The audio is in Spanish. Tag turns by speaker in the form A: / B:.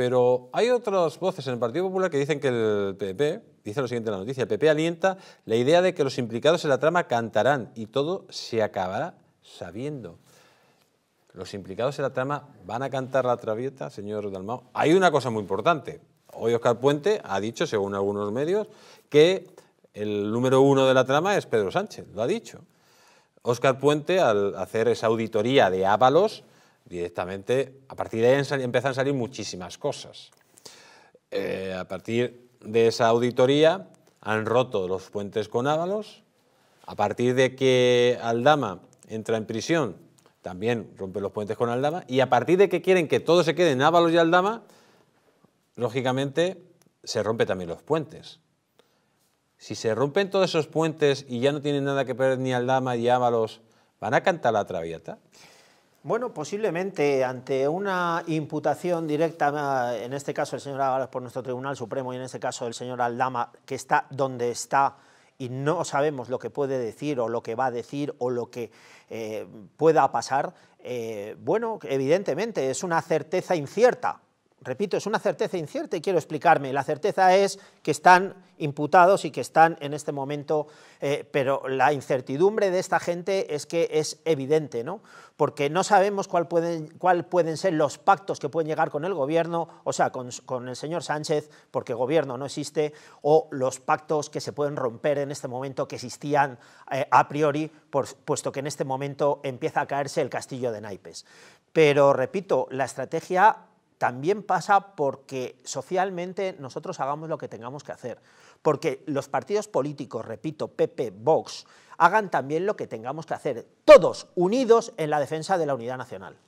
A: Pero hay otras voces en el Partido Popular que dicen que el PP, dice lo siguiente en la noticia, el PP alienta la idea de que los implicados en la trama cantarán y todo se acabará sabiendo. Los implicados en la trama van a cantar la travieta señor Dalmao. Hay una cosa muy importante. Hoy Oscar Puente ha dicho, según algunos medios, que el número uno de la trama es Pedro Sánchez, lo ha dicho. Oscar Puente, al hacer esa auditoría de Ábalos, directamente, a partir de ahí empiezan a salir muchísimas cosas. Eh, a partir de esa auditoría han roto los puentes con Ábalos, a partir de que Aldama entra en prisión, también rompe los puentes con Aldama, y a partir de que quieren que todo se quede en Ábalos y Aldama, lógicamente se rompe también los puentes. Si se rompen todos esos puentes y ya no tienen nada que perder ni Aldama ni Ábalos, ¿van a cantar la traviata?
B: Bueno, posiblemente ante una imputación directa, eh, en este caso el señor Álvarez por nuestro Tribunal Supremo y en este caso el señor Aldama, que está donde está y no sabemos lo que puede decir o lo que va a decir o lo que eh, pueda pasar, eh, bueno, evidentemente es una certeza incierta, repito, es una certeza incierta y quiero explicarme. La certeza es que están imputados y que están en este momento, eh, pero la incertidumbre de esta gente es que es evidente, ¿no? Porque no sabemos cuál pueden, pueden ser los pactos que pueden llegar con el gobierno, o sea, con, el señor Sánchez, porque gobierno no existe, o los pactos que se pueden romper en este momento que existían eh, a priori, puesto que en este momento empieza a caerse el castillo de naipes. Pero repito, la estrategia también pasa porque socialmente nosotros hagamos lo que tengamos que hacer. Porque los partidos políticos, repito, PP, Vox, hagan también lo que tengamos que hacer, todos unidos en la defensa de la unidad nacional.